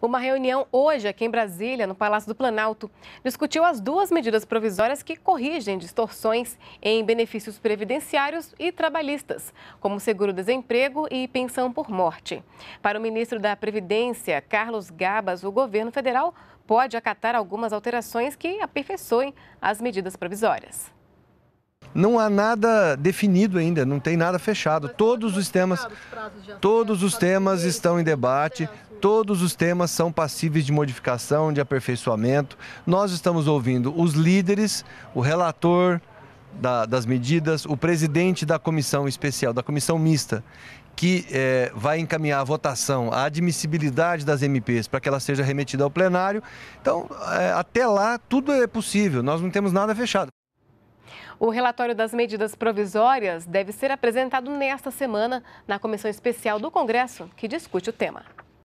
Uma reunião hoje aqui em Brasília, no Palácio do Planalto, discutiu as duas medidas provisórias que corrigem distorções em benefícios previdenciários e trabalhistas, como seguro-desemprego e pensão por morte. Para o ministro da Previdência, Carlos Gabas, o governo federal pode acatar algumas alterações que aperfeiçoem as medidas provisórias não há nada definido ainda, não tem nada fechado. Todos os temas, todos os temas estão em debate, todos os temas são passíveis de modificação, de aperfeiçoamento. Nós estamos ouvindo os líderes, o relator da, das medidas, o presidente da comissão especial, da comissão mista, que é, vai encaminhar a votação, a admissibilidade das MPs para que ela seja remetida ao plenário. Então, é, até lá, tudo é possível, nós não temos nada fechado. O relatório das medidas provisórias deve ser apresentado nesta semana na comissão especial do Congresso que discute o tema.